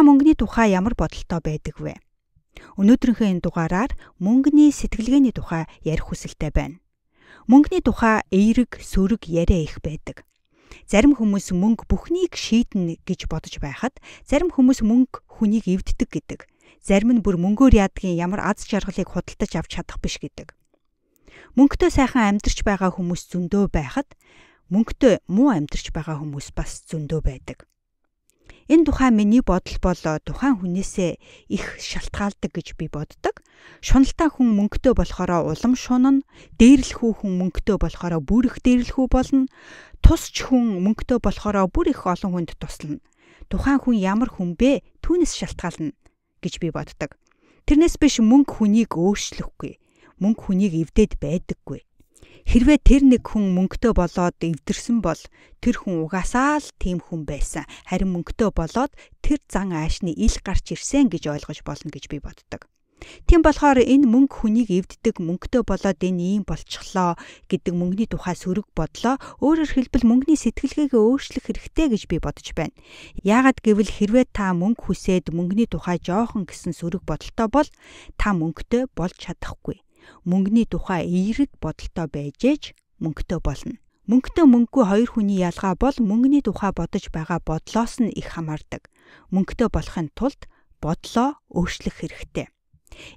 Та мөнгөний тухай ямар бодолтой байдаг вэ? Өнөөдрийнхөө энэ дугаараар мөнгөний сэтгэлгээний тухай ярих хүсэлтэй байна. Мөнгөний тухай эерэг, сөрөг яриа их байдаг. Зарим хүмүүс мөнгө бүхнийг шийднэ гэж бодож байхад зарим хүмүүс мөнгө хүнийг эвддэг гэдэг. Зарим нь бүр мөнгөөр яадгийн ямар аз жаргалыг худалдаж авч чадах биш гэдэг. Мөнгөтэй сайхан амьдарч байгаа хүмүүс зөндөө байхад мөнгөтэй муу амьдарч байгаа хүмүүс бас зөндөө байдаг. Энэ тухай миний бодол болоо тухайн хүнээсээ их шалтгаалдаг гэж би боддог. Шуналтай хүн мөнгөтэй болохоор улам шунана, дээрлэхүү хүн мөнгөтэй болохоор бүр их дээрлэхүү болно. Тусч хүн мөнгөтэй болохоор бүр их олон хүнд туслана. Тухайн хүн ямар хүн бэ? Түүнээс шалтгаална гэж би боддог. Тэрнээс биш мөнгө хүнийг өөрчлөхгүй. Мөнгө хүнийг эвдээд байдаггүй. Хэрвээ тэр нэг хүн мөнгөтэй болоод эвдэрсэн бол тэр хүн угаасаа л тийм хүн байсан. Харин мөнгөтэй болоод тэр зан аашны ил гарч ирсэн гэж ойлгож болно гэж би боддог. Тийм болохоор энэ мөнгө хүнийг эвддэг мөнгөтэй болоод энэ ийм болчихлоо гэдэг мөнгөний тухай сөрөг бодлоо өөрөөр хэлбэл мөнгөний сэтгэлгээгээ өөрчлөх хэрэгтэй гэж би бодож байна. Яагад гэвэл хэрвээ та мөнгө хүсээд мөнгөний тухай жоохон гэсэн сөрөг бодолтой бол та мөнгөтэй болж чадахгүй мөнгөний тухай эерэг бодолтой байжээж мөнгөтэй болно. Мөнгөтэй мөнггүй хоёр хүний ялгаа бол мөнгөний тухай бодож байгаа бодлоос нь их хамаардаг. Мөнгөтэй болохын тулд бодлоо өөрчлөх хэрэгтэй.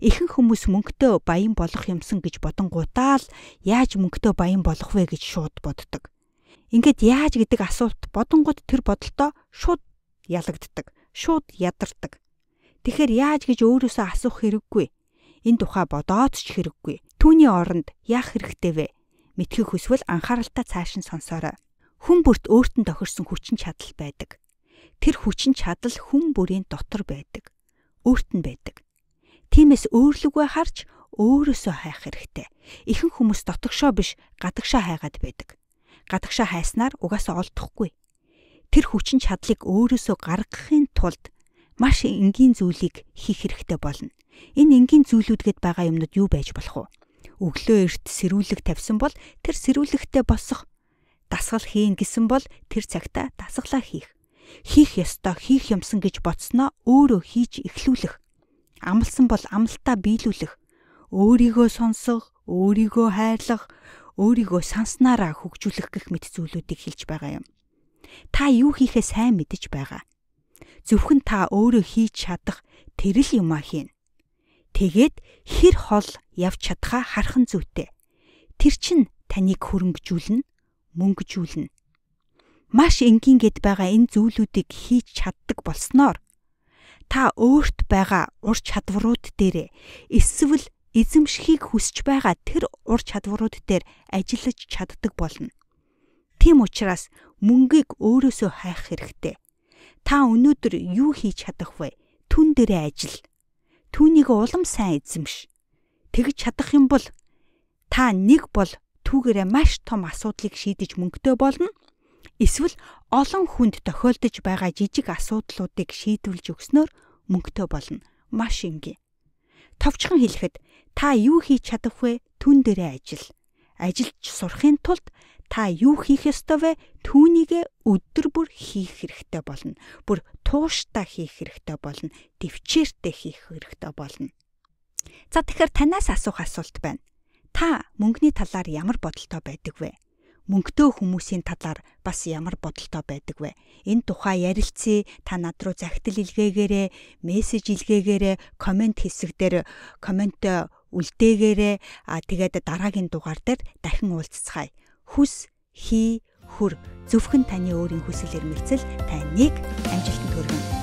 Ихэнх хүмүүс мөнгөтэй баян болох юмсан гэж бодонгуудаа л яаж мөнгөтэй баян болох вэ гэж шууд боддог. Ингээд яаж гэдэг асуулт бодонгууд тэр бодолтоо шууд ялагддаг, шууд ядардаг. Тэгэхэр яаж гэж өөрөөсөө асуух хэрэггүй энэ тухай бодоод ч хэрэггүй. Түүний оронд яах хэрэгтэй вэ? Мэдхийг хүсвэл анхааралтай цааш нь сонсоорой. Хүн бүрт өөртөө тохирсон хүчин чадал байдаг. Тэр хүчин чадал хүн бүрийн дотор байдаг. Өөрт нь байдаг. Тиймээс өөрлөгөө харж өөрөөсөө хайх хэрэгтэй. Ихэнх хүмүүс дотогшоо биш гадагшаа хайгаад байдаг. Гадагшаа хайснаар угаасаа олдохгүй. Тэр хүчин чадлыг өөрөөсөө гаргахын тулд маш энгийн зүйлийг хийх хэрэгтэй болно. Энэ энгийн зүйлүүдгээд байгаа юмнууд юу байж болох вэ? Өглөө эрт сэрүүлэг тавьсан бол тэр сэрүүлэгтээ босох. Дасгал хийн гэсэн бол тэр цагта дасгалаа хийх. Хийх ёстой, хийх юмсан гэж бодсноо өөрөө хийж эхлүүлэх. Амлсан бол амлалтаа биелүүлэх. Өөрийгөө сонсох, өөрийгөө хайрлах, өөрийгөө санснараа хөгжүүлэх гэх мэт зүйлүүдийг хэлж байгаа юм. Та юу хийхээ сайн мэдэж байгаа зөвхөн та өөрөө хийж чадах тэр л юмаа хийнэ. Тэгээд хэр хол явж чадхаа хархан зүйтэй. Тэр чинь таныг хөрөнгөжүүлнэ, мөнгөжүүлнэ. Маш энгийн гэд байгаа энэ зүйлүүдийг хийж чаддаг болсноор та өөрт байгаа ур чадварууд дээр эсвэл эзэмшхийг хүсж байгаа тэр ур чадварууд дээр ажиллаж чаддаг болно. Тийм учраас мөнгийг өөрөөсөө хайх хэрэгтэй. Та өнөөдөр юу хийж чадах вэ? Түн дээрээ ажил. Түүнийг улам сайн эзэмш. Тэгж чадах юм бол та нэг бол түүгээрээ маш том асуудлыг шийдэж мөнгөтэй болно. Эсвэл олон хүнд тохиолдож байгаа жижиг асуудлуудыг шийдвэрлж өгснөөр мөнгөтэй болно. Маш энгийн. Товчхон хэлэхэд та юу хийж чадах вэ? Түн дээрээ ажил. Ажилч сурахын тулд та юу хийх ёстой вэ? Түүнийг өдөр бүр хийх хэрэгтэй болно. Бүр тууштай хийх хэрэгтэй болно. Төвчээртэй хийх хэрэгтэй болно. За тэгэхээр танаас асуух асуулт байна. Та мөнгөний талаар ямар бодолтой байдаг вэ? мөнгөтэй хүмүүсийн талаар бас ямар бодолтой байдаг вэ? Энэ тухай ярилцъя. Та над руу захидал илгээгээрэй, мессеж илгээгээрэй, комент хэсэг дээр комент үлдээгээрэй. Аа тэгээд дараагийн дугаар дээр дахин уулзцгаая хүс, хий, хөр зөвхөн таны өөрийн хүсэл эрмэлзэл таныг амжилтанд хүргэнэ.